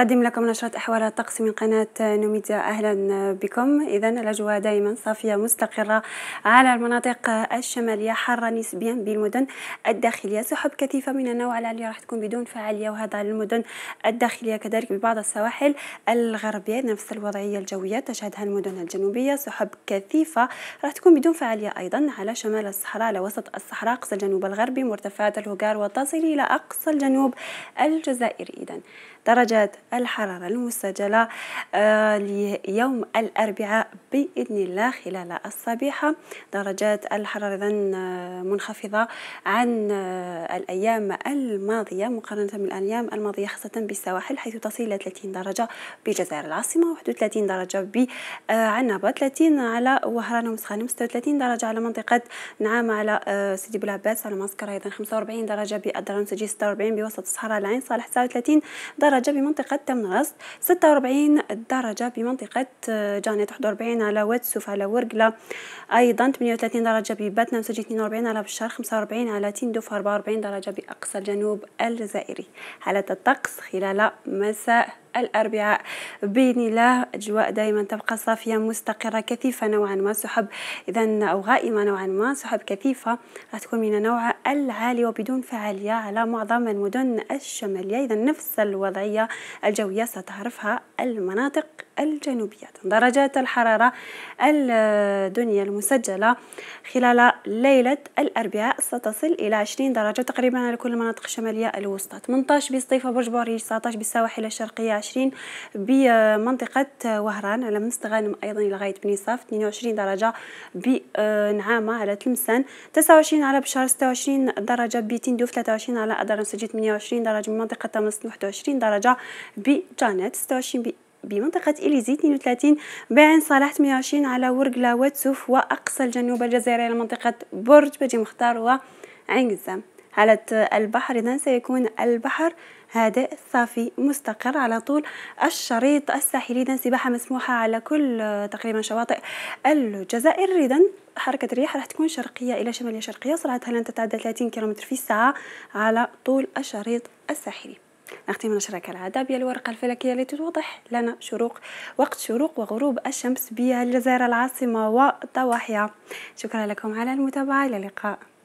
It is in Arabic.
قدم لكم نشرة أحوال الطقس من قناة نوميديا أهلا بكم إذا الأجواء دائما صافية مستقرة على المناطق الشمالية حارة نسبيا بالمدن الداخلية سحب كثيفة من النوع العالي راح تكون بدون فعالية وهذا على المدن الداخلية كذلك ببعض السواحل الغربية نفس الوضعية الجوية تشهدها المدن الجنوبية سحب كثيفة راح تكون بدون فعالية أيضا على شمال الصحراء على وسط الصحراء أقصى الجنوب الغربي مرتفعات الهجار وتصل إلى أقصى الجنوب الجزائري إذا درجات الحرارة المسجلة آه، ليوم الأربعاء بإذن الله خلال الصبيحة درجات الحرارة آه، منخفضة عن آه، الأيام الماضية مقارنة بالأيام الماضية خاصة بالسواحل حيث تصل إلى 30 درجة بجزائر العاصمة و 31 درجة بعنابة 30 على وهران ومسخان 36 درجة على منطقة نعامة على سيدي بلعباس على معسكر أيضا 45 درجة بأدران سجي 46 بوسط الصحراء العين صالح 39 درجة بمنطقة تم غسل 46 درجة بمنطقة آه، جاني 41 على واتسوف على ورقلة أيضا 38 درجة بباتنا مسجد 42 على بشار 45 على تندوف 44 درجة بأقصى الجنوب الجزائري حالة الطقس خلال مساء الأربعاء بإذن الله أجواء دائما تبقى صافية مستقرة كثيفة نوعا ما سحب إذا أو غائمة نوعا ما سحب كثيفة راح تكون من النوع العالي وبدون فعالية على معظم المدن الشمالية إذا نفس الوضعية الجوية ستعرفها المناطق الجنوبية درجات الحرارة الدنيا المسجلة خلال ليلة الأربعاء ستصل إلى 20 درجة تقريبا على كل المناطق الشمالية الوسطى 18 بسطيفة برج بوريج 19 بالسواحل الشرقية 20 بمنطقة وهران على منس غانم أيضا إلى غاية بني صاف 22 درجة بنعامة على تلمسان 29 على بشار 26 درجة بتندوف 23 على أدرنسجي 28 درجة بمنطقة تمس 21 درجة بجانت 26 بي بمنطقة إليزي 32 بعين صالح 28 على ورقلة وتسوف وأقصى الجنوب على لمنطقة برج بجي مختار وعين قزام حالة البحر إذا سيكون البحر هادئ صافي مستقر على طول الشريط الساحلي إذا سباحة مسموحة على كل تقريبا شواطئ الجزائر إذا حركة الرياح راح تكون شرقية إلى شمالية شرقية سرعتها لن تتعدى 30 كم في الساعة على طول الشريط الساحلي نختم نشرة كالعادة بالورقة الفلكية التي توضح لنا شروق وقت شروق وغروب الشمس بالجزائر العاصمة وضواحيها شكرا لكم على المتابعة إلى اللقاء